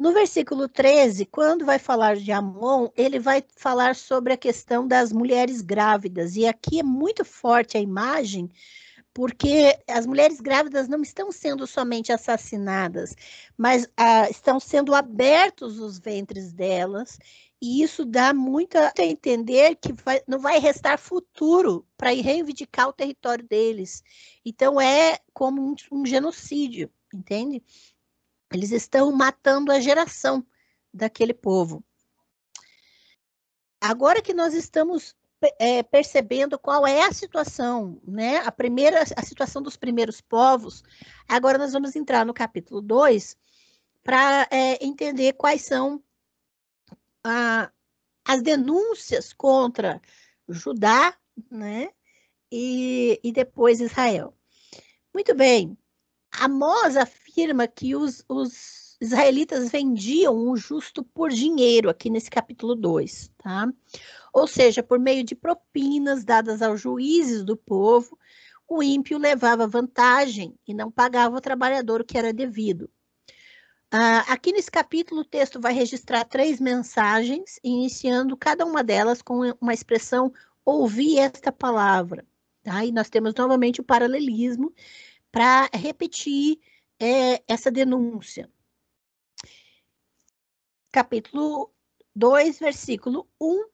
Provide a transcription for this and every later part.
No versículo 13, quando vai falar de Amon, ele vai falar sobre a questão das mulheres grávidas. E aqui é muito forte a imagem, porque as mulheres grávidas não estão sendo somente assassinadas, mas ah, estão sendo abertos os ventres delas. E isso dá muito a entender que vai, não vai restar futuro para reivindicar o território deles. Então é como um, um genocídio, entende? Eles estão matando a geração daquele povo. Agora que nós estamos é, percebendo qual é a situação, né? A primeira, a situação dos primeiros povos. Agora nós vamos entrar no capítulo 2 para é, entender quais são a, as denúncias contra Judá, né? E, e depois Israel. Muito bem. Amós afirma que os, os israelitas vendiam o justo por dinheiro, aqui nesse capítulo 2, tá? Ou seja, por meio de propinas dadas aos juízes do povo, o ímpio levava vantagem e não pagava o trabalhador o que era devido. Uh, aqui nesse capítulo, o texto vai registrar três mensagens, iniciando cada uma delas com uma expressão ouvi esta palavra. Tá? E nós temos novamente o paralelismo para repetir é essa denúncia. Capítulo 2, versículo 1,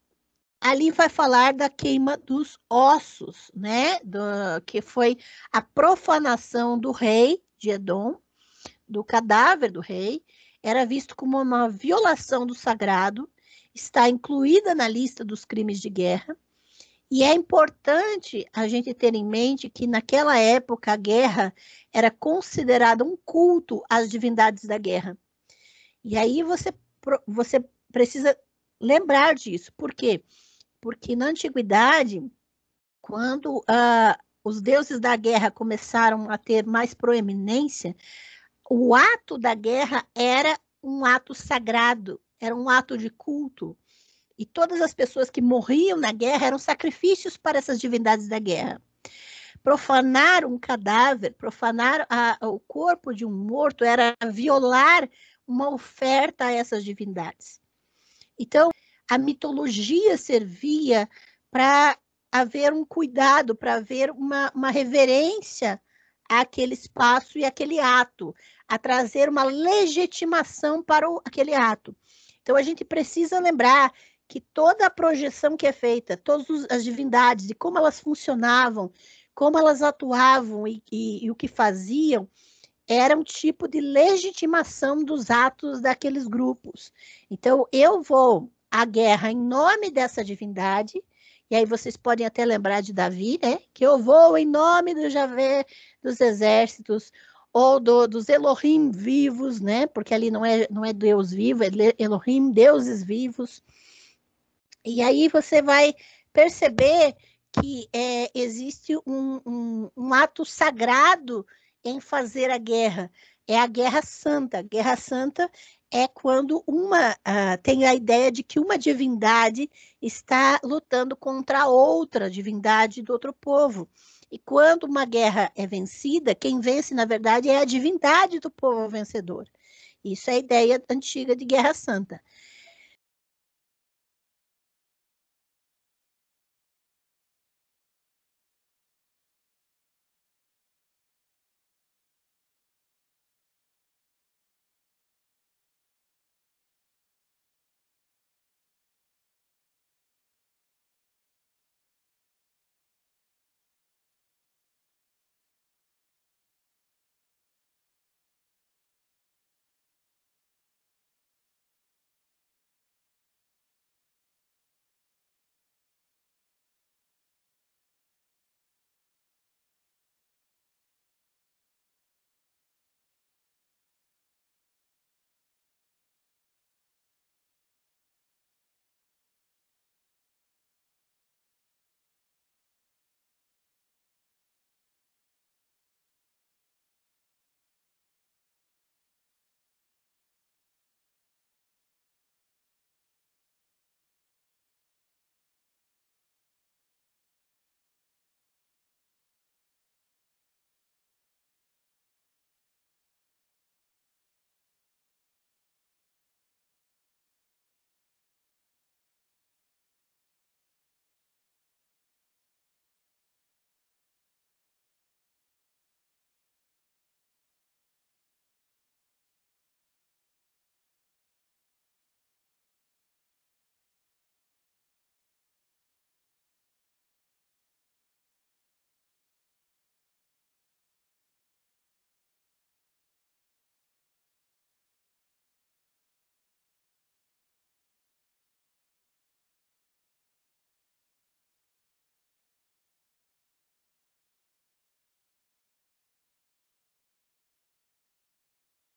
ali vai falar da queima dos ossos, né? Do, que foi a profanação do rei de Edom, do cadáver do rei, era visto como uma violação do sagrado, está incluída na lista dos crimes de guerra e é importante a gente ter em mente que naquela época a guerra era considerada um culto às divindades da guerra. E aí você, você precisa lembrar disso. Por quê? Porque na antiguidade, quando uh, os deuses da guerra começaram a ter mais proeminência, o ato da guerra era um ato sagrado, era um ato de culto. E todas as pessoas que morriam na guerra eram sacrifícios para essas divindades da guerra. Profanar um cadáver, profanar a, o corpo de um morto, era violar uma oferta a essas divindades. Então, a mitologia servia para haver um cuidado, para haver uma, uma reverência àquele espaço e àquele ato, a trazer uma legitimação para o, aquele ato. Então, a gente precisa lembrar que toda a projeção que é feita, todas as divindades, e como elas funcionavam, como elas atuavam e, e, e o que faziam, era um tipo de legitimação dos atos daqueles grupos. Então, eu vou à guerra em nome dessa divindade, e aí vocês podem até lembrar de Davi, né? Que eu vou em nome do Javé dos exércitos, ou do, dos Elohim vivos, né? Porque ali não é, não é Deus vivo, é Elohim, deuses vivos. E aí você vai perceber que é, existe um, um, um ato sagrado em fazer a guerra. É a guerra santa. A guerra santa é quando uma uh, tem a ideia de que uma divindade está lutando contra outra divindade do outro povo. E quando uma guerra é vencida, quem vence, na verdade, é a divindade do povo vencedor. Isso é a ideia antiga de Guerra Santa.